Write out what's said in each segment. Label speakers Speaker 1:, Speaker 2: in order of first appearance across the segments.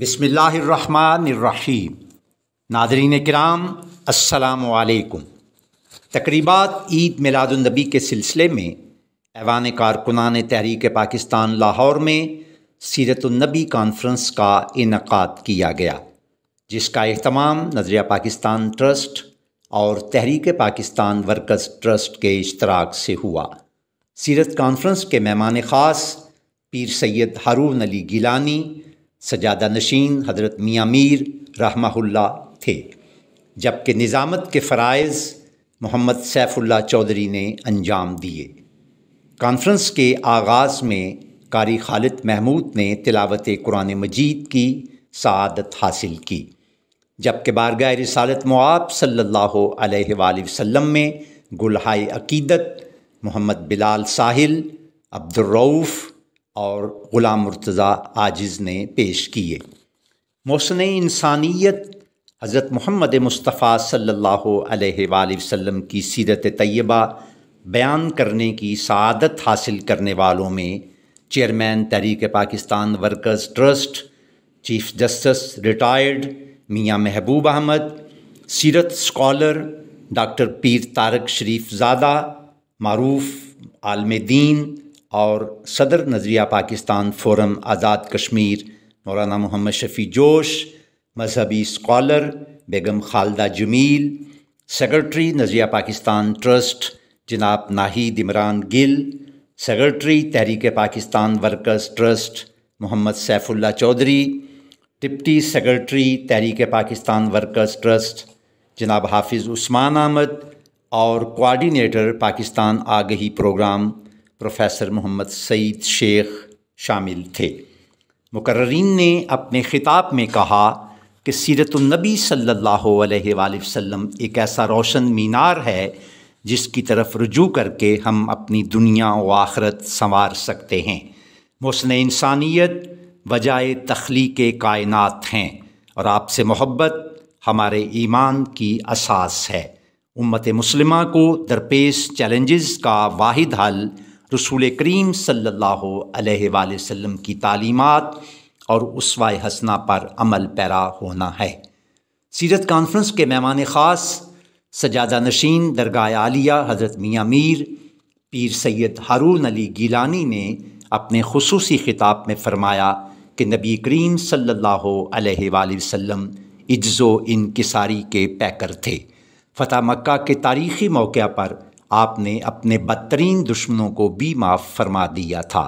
Speaker 1: बसमिल्लाम Nadreen कराम असलकुम तकरीबात ईद मिलादुलनबी के सिलसिले में ऐवान कारकुनान तहरीक पाकिस्तान लाहौर में सीरतनबी कॉन्फ्रेंस का इनका किया गया जिसका अहतमाम नजरिया पाकिस्तान ट्रस्ट और तहरीक पाकिस्तान वर्कर्स ट्रस्ट के इश्तराक से हुआ सीरत कॉन्फ्रेंस के मेहमान ख़ास पीर सैयद हारून अली गिलानी सजादा नशीन हज़रत मियाँ मीर रहा थे जबकि निज़ामत के फ़रज़ मोहम्मद सैफुल्ला चौधरी ने अंजाम दिए कॉन्फ्रेंस के आगाज़ में कारी खालिद महमूद ने तिलावत कुरान मजीद की सदत हासिल की जबकि बारगा रसालत मुआब सल्ला वसम में गुलहाय अकीदत मोहम्मद बिलाल साहिल अब्दुलरऊफ़ और ग़ुलाम मुर्तज़ा आजिज़ ने पेश किए मौसन इंसानियत हज़रत मोहम्मद मुस्तफ़ा सल्लल्लाहु अलैहि वसल्लम की सीरत तय्यबा बयान करने की सदत हासिल करने वालों में chairman Tehreek Pakistan workers trust chief justice retired Mian Mehboob Ahmad सीरत स्कॉलर डॉक्टर पीर तारक शरीफ ज़ादा मरूफ आलम दीन और सदर नज़रिया पाकिस्तान फोरम आज़ाद कश्मीर मौलाना मोहम्मद शफ़ी जोश मजहबी scholar Begum Khalida Jamil secretary Nazaria Pakistan trust जनाब Nahid Imran Gill secretary Tehreek Pakistan workers trust Mohammad Saifullah Chaudhry deputy secretary Tehreek Pakistan workers trust जनाब हाफिज़ उस्मान अहमद और coordinator Pakistan Aagahi programme professor Mohammad Saeed Sheikh शामिल थे मुकर्रीन ने अपने ख़िताब में कहा कि सीरतुलनबी सल्लल्लाहु अलैहि वसल्लम एक ऐसा रोशन मीनार है जिसकी तरफ रुजू करके हम अपनी दुनिया व आखरत संवार सकते हैं मौसन इंसानियत वजाय तख्लीक कायनात हैं और आपसे मोहब्बत हमारे ईमान की असास है उम्मत मुसलिमा को दरपेश चैलेंजेस का वाहिद हल रसूल करीम सल्लल्लाहु अलैहि वसल्लम की तालीमत और उसवा हसना पर अमल पैरा होना है सीरत कॉन्फ्रेंस के मेहमान ख़ास सजादा नशीन दरगाह आलिया हज़रत मियाँ मीर पीर सैद हारून अली गीलानी ने अपने खसूस ख़िताब में फ़रमाया कि नबी करीम सल्ला वसम वसल्लम इज्ज़ो इनकसारी के पैकर थे फ़तेह मक् के तारीख़ी मौक़ पर आपने अपने बदतरीन दुश्मनों को भी माफ़ फरमा दिया था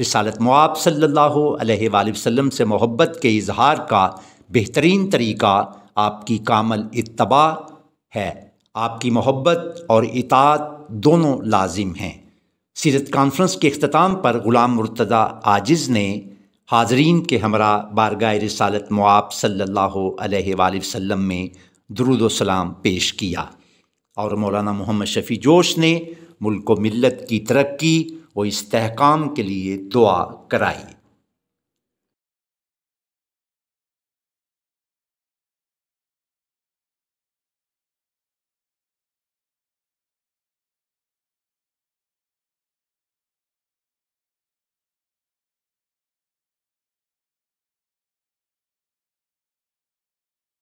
Speaker 1: रिसालत मुआब सल्लल्लाहु अलैहि वसल्लम से मोहब्बत के इजहार का बेहतरीन तरीका आपकी कामल इतबा है आपकी मोहब्बत और इतात दोनों लाजिम हैं सीरत कॉन्फ्रेंस के अख्ताम पर ग़ुलाम मुर्तदा आजिज़ ने हाजरीन के हमरा बारगा रसालत मुआब सल्लल्लाहु अलैहि वसल्लम में दरुदोसलाम पेश किया और मौलाना मोहम्मद शफ़ी जोश ने मुल्क व मिलत की तरक्की व इसकाम के लिए दुआ कराई